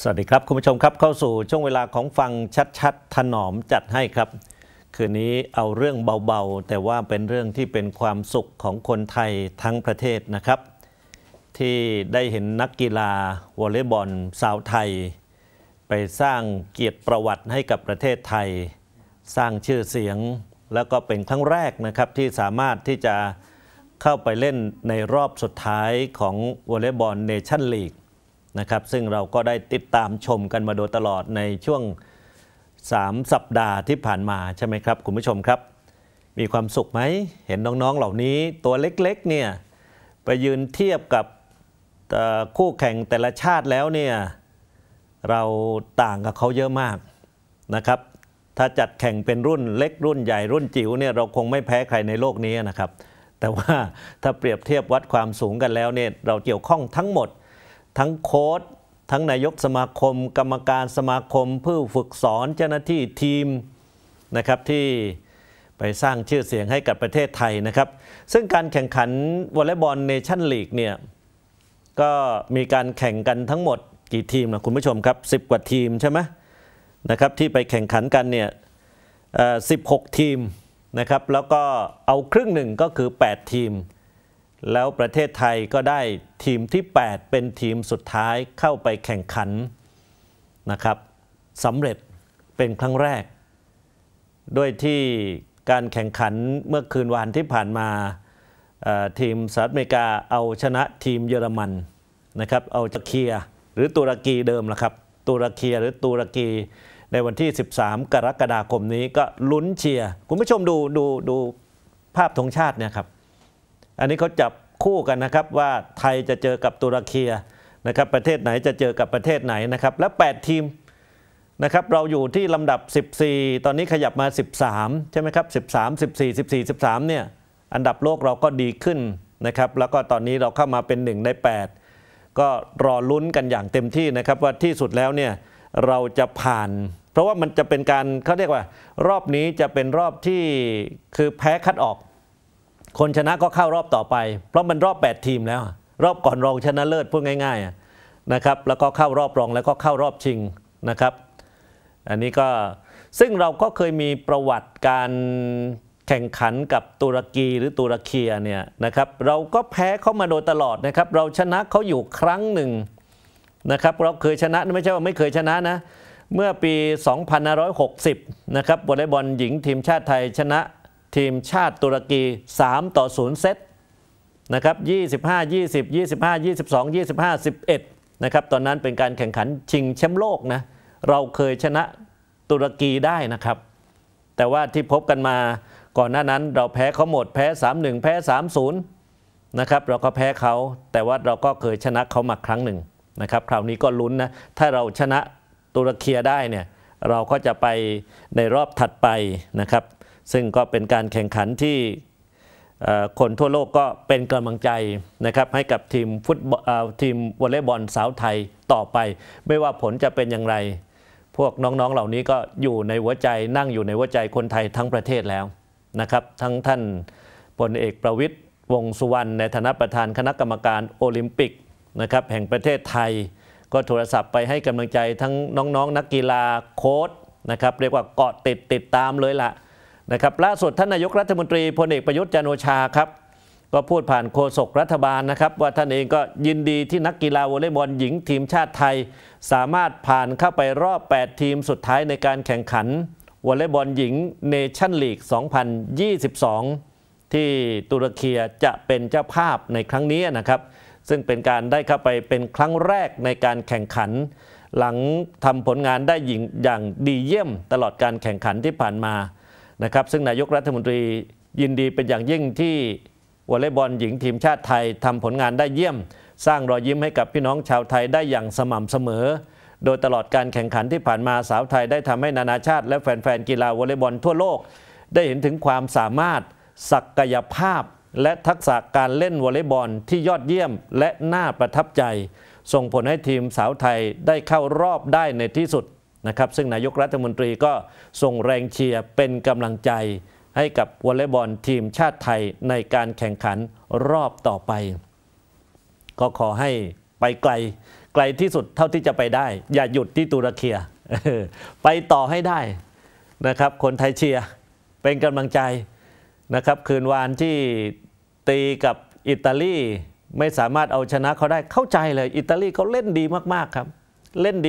สวัสดีครับคุณผู้ชมครับ เข้าสู่ช่วงเวลาของฟังชัดๆถนอมจัดให้ครับ คืนนี้เอาเรื่องเบาๆ แต่ว่าเป็นเรื่องที่เป็นความสุขของคนไทยทั้งประเทศนะครับ ที่ได้เห็นนักกีฬาวอลเลย์บอลสาวไทย ไปสร้างเกียรติประวัติให้กับประเทศไทย สร้างชื่อเสียงแล้วก็เป็นครั้งแรกนะครับ ที่สามารถที่จะเข้าไปเล่นในรอบสุดท้ายของวอลเลย์บอลเนชั่นลีกนะครับซึ่งเราก็ได้ติดตามชมกันมาโดยตลอดในช่วง 3 สัปดาห์ที่ผ่านมา ใช่ไหมครับ คุณผู้ชมครับ มีความสุขไหม เห็นน้องๆเหล่านี้ตัวเล็กๆเนี่ยไปยืนเทียบกับคู่แข่งแต่ละชาติแล้วเนี่ยเราต่างกับเขาเยอะมากนะครับถ้าจัดแข่งเป็นรุ่นเล็กรุ่นใหญ่รุ่นจิ๋วเนี่ยเราคงไม่แพ้ใครในโลกนี้นะครับแต่ว่าถ้าเปรียบเทียบวัดความสูงกันแล้วเนี่ยเราเกี่ยวข้องทั้งหมดทั้งโค้ดทั้งนายกสมาคม กรรมการสมาคม ผู้ฝึกสอนเจ้าหน้าที่ทีมนะครับที่ไปสร้างชื่อเสียงให้กับประเทศไทยนะครับ ซึ่งการแข่งขันวอลเลย์บอลเนชั่นลีกเนี่ยก็มีการแข่งกันทั้งหมดกี่ทีมนะคุณผู้ชมครับ 10 กว่าทีมใช่ไหมนะครับที่ไปแข่งขันกันเนี่ยสิบหกทีมนะครับแล้วก็เอาครึ่งหนึ่งก็คือ 8 ทีมแล้วประเทศไทยก็ได้ทีมที่ 8 เป็นทีมสุดท้ายเข้าไปแข่งขันนะครับสำเร็จเป็นครั้งแรกด้วยที่การแข่งขันเมื่อคืนวันที่ผ่านมาทีมสหรัฐอเมริกาเอาชนะทีมเยอรมันนะครับเอาตุรกีหรือตุรกีเดิมนะครับ ตุรกีหรือตุรกีในวันที่ 13 กรกฎาคมนี้ก็ลุ้นเชียร์คุณผู้ชมดูดูดูภาพธงชาติเนี่ยครับอันนี้เขาจับคู่กันนะครับว่าไทยจะเจอกับตุรกีนะครับประเทศไหนจะเจอกับประเทศไหนนะครับและ 8 ทีมนะครับเราอยู่ที่ลำดับ 14 ตอนนี้ขยับมา 13 ใช่ไหมครับ13 14 14 13เนี่ยอันดับโลกเราก็ดีขึ้นนะครับแล้วก็ตอนนี้เราเข้ามาเป็น1ใน8ก็รอลุ้นกันอย่างเต็มที่นะครับว่าที่สุดแล้วเนี่ยเราจะผ่าน เพราะว่ามันจะเป็นการเขาเรียกว่า รอบนี้จะเป็นรอบที่คือแพ้คัดออกคนชนะก็เข้ารอบต่อไปเพราะมันรอบ 8 ทีมแล้ว รอบก่อนรองชนะเลิศพูดง่ายๆนะครับแล้วก็เข้ารอบรองแล้วก็เข้ารอบชิงนะครับอันนี้ก็ซึ่งเราก็เคยมีประวัติการแข่งขันกับตุรกีหรือตุรกีเนี่ยนะครับเราก็แพ้เขามาโดยตลอดนะครับเราชนะเขาอยู่ครั้งหนึ่งนะครับเราเคยชนะไม่ใช่ว่าไม่เคยชนะนะเมื่อปี 2560นะครับวอลเลย์บอลหญิงทีมชาติไทยชนะทีมชาติตุรกี 3 ต่อ0เซตนะครับ25 20 25 22 25 11นะครับ ตอนนั้นเป็นการแข่งขัน ชิงแชมป์โลกนะ เราเคยชนะตุรกีได้นะครับ แต่ว่าที่พบกันมาก่อนหน้านั้นเราแพ้เขาหมด แพ้3-1แพ้3-0นะครับ เราก็แพ้เขา แต่ว่าเราก็เคยชนะเขามาครั้งหนึ่งนะครับ คราวนี้ก็ลุ้นนะ ถ้าเราชนะตุรกีได้เนี่ย เราก็จะไปในรอบถัดไปนะครับซึ่งก็เป็นการแข่งขันที่คนทั่วโลกก็เป็นกำลังใจนะครับให้กับทีมฟุตบอลทีมวอลเลย์บอลสาวไทยต่อไป ไม่ว่าผลจะเป็นอย่างไรพวกน้องๆเหล่านี้ก็อยู่ในหัวใจ นั่งอยู่ในหัวใจคนไทยทั้งประเทศแล้วนะครับทั้งท่านพลเอกประวิทย์วงสุวรรณในฐานะประธานคณะกรรมการโอลิมปิกนะครับแห่งประเทศไทยก็โทรศัพท์ไปให้กำลังใจทั้งน้องๆ นักกีฬาโค้ชนะครับเรียกว่าเกาะติดติดตามเลยละ่ะนะครับล่าสุดท่านนายกรัฐมนตรีพลเอกประยุทธ์จันโอชาครับ ก็พูดผ่านโฆษกรัฐบาลนะครับ ว่าท่านเองก็ยินดีที่นักกีฬาวอลเลย์บอลหญิงทีมชาติไทย สามารถผ่านเข้าไปรอบ 8 ทีมสุดท้ายในการแข่งขันวอลเลย์บอลหญิงเนชั่นลีก 2022 ที่ตุรกีจะเป็นเจ้าภาพในครั้งนี้นะครับ ซึ่งเป็นการได้เข้าไปเป็นครั้งแรกในการแข่งขัน หลังทำผลงานได้หญิงอย่างดีเยี่ยม ตลอดการแข่งขันที่ผ่านมานะครับ ซึ่งนายกรัฐมนตรียินดีเป็นอย่างยิ่งที่วอลเลย์บอลหญิงทีมชาติไทยทำผลงานได้เยี่ยม สร้างรอยยิ้มให้กับพี่น้องชาวไทยได้อย่างสม่ำเสมอ โดยตลอดการแข่งขันที่ผ่านมาสาวไทยได้ทำให้นานาชาติ และแฟนๆ กีฬาวอลเลย์บอลทั่วโลก ได้เห็นถึงความสามารถศักยภาพ และทักษะการเล่นวอลเลย์บอลที่ยอดเยี่ยมและน่าประทับใจ ส่งผลให้ทีมสาวไทยได้เข้ารอบได้ในที่สุดนะครับซึ่งนายกรัฐมนตรีก็ส่งแรงเชียร์เป็นกำลังใจ ให้กับวอลเลย์บอลทีมชาติไทยในการแข่งขันรอบต่อไป ก็ขอให้ไปไกลไกลที่สุดเท่าที่จะไปได้ อย่าหยุดที่ตุรกีไปต่อให้ได้นะครับคนไทยเชียร์เป็นกำลังใจนะครับคืนวานที่ตีกับอิตาลีไม่สามารถเอาชนะเขาได้เข้าใจเลยอิตาลีเขาเล่นดีมาก ๆครับเล่นดี